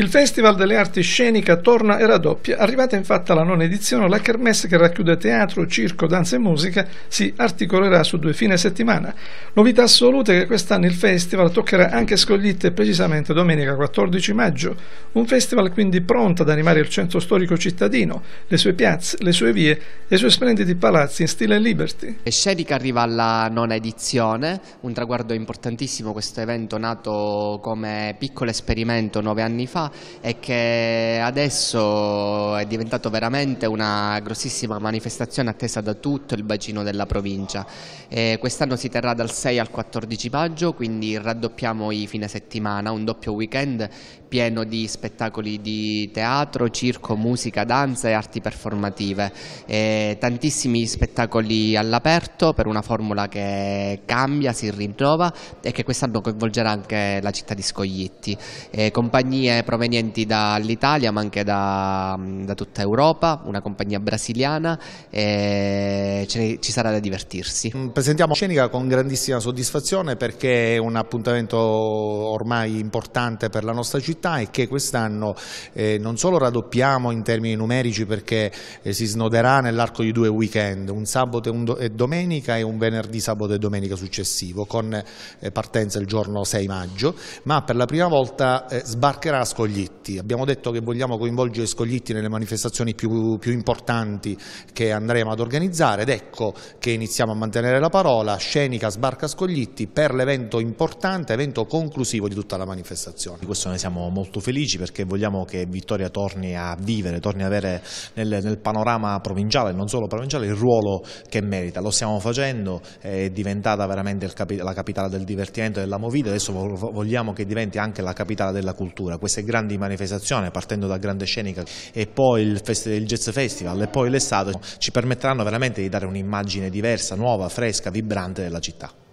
Il Festival delle Arti Scenica torna e raddoppia, arrivata infatti alla nona edizione, la kermesse che racchiude teatro, circo, danza e musica si articolerà su due fine settimana. Novità assolute che quest'anno il festival toccherà anche Scoglitte precisamente domenica 14 maggio, un festival quindi pronto ad animare il centro storico cittadino, le sue piazze, le sue vie e i suoi splendidi palazzi in stile liberty. Scenica arriva alla nona edizione, un traguardo importantissimo questo evento nato come piccolo esperimento nove anni fa e che adesso è diventato veramente una grossissima manifestazione attesa da tutto il bacino della provincia. Quest'anno si terrà dal 6 al 14 maggio, quindi raddoppiamo i fine settimana, un doppio weekend pieno di spettacoli di teatro, circo, musica, danza e arti performative. E tantissimi spettacoli all'aperto per una formula che cambia, si rinnova e che quest'anno coinvolgerà anche la città di Scoglietti. E compagnie provenienti dall'Italia ma anche da, da, tutta Europa, una compagnia brasiliana e ne, ci sarà da divertirsi. Mm, presentiamo Scenica con grandissima soddisfazione perché è un appuntamento ormai importante per la nostra città e che quest'anno eh, non solo raddoppiamo in termini numerici perché eh, si snoderà nell'arco di due weekend, un sabato e, un do e domenica e un venerdì, sabato e domenica successivo con eh, partenza il giorno 6 maggio, ma per la prima volta eh, sbarcherà a Scoglitti. Abbiamo detto che vogliamo coinvolgere Scoglitti nelle manifestazioni più, più importanti che andremo ad organizzare ed ecco che iniziamo a mantenere la parola, Scenica sbarca Scoglitti per l'evento importante, evento conclusivo di tutta la manifestazione. Di questo ne siamo molto felici perché vogliamo che Vittoria torni a vivere, torni ad avere nel, nel panorama provinciale, non solo provinciale, il ruolo che merita. Lo stiamo facendo, è diventata veramente capi, la capitale del divertimento e della movida, adesso vogliamo che diventi anche la capitale della cultura. Queste grandi manifestazioni, partendo da Grande Scenica e poi il, il Jazz Festival e poi l'estate, ci permetteranno veramente di dare un'immagine diversa, nuova, fresca, vibrante della città.